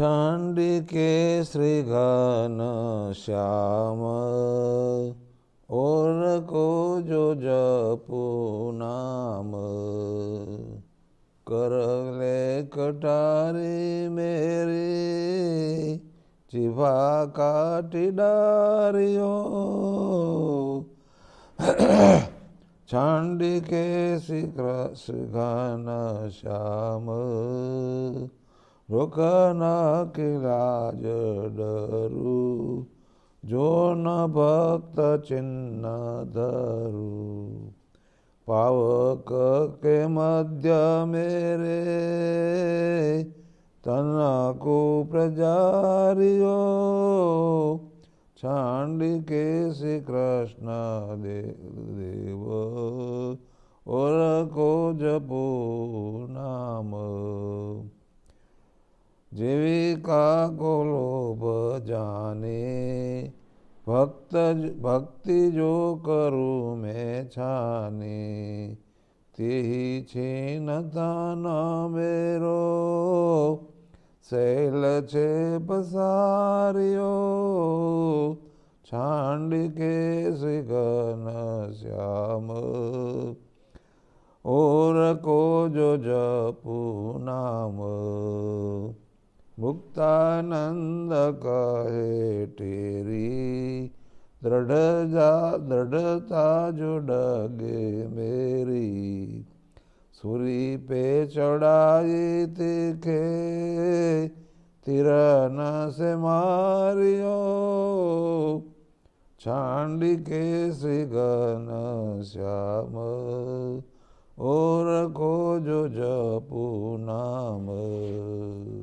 के श्रीघन श्याम और को जो जपो नाम कर ले कटारी मेरी चिभा काटी डारियो चांडी के श्री श्री घन श्याम रोकन के लाज डरू जो न भक्त चिन्ह धरू पावक के मध्य मेरे तनकु प्रजारियो छांड के श्री कृष्ण देव और को जपो नाम जीविका को लोभ जाने भक्त भक्ति जो करू मैं छाने ही छीनता न मेरो शैल छे पसारियो छांड के सिगन श्याम और को जो जपू नाम मुक्तानंद कहे तेरी दृढ़ जा दृढ़ता जो डगे मेरी सूरी पे चढ़ाई तिखे तिरन से मारियो छांडी के सिगन श्याम और को जो जपू नाम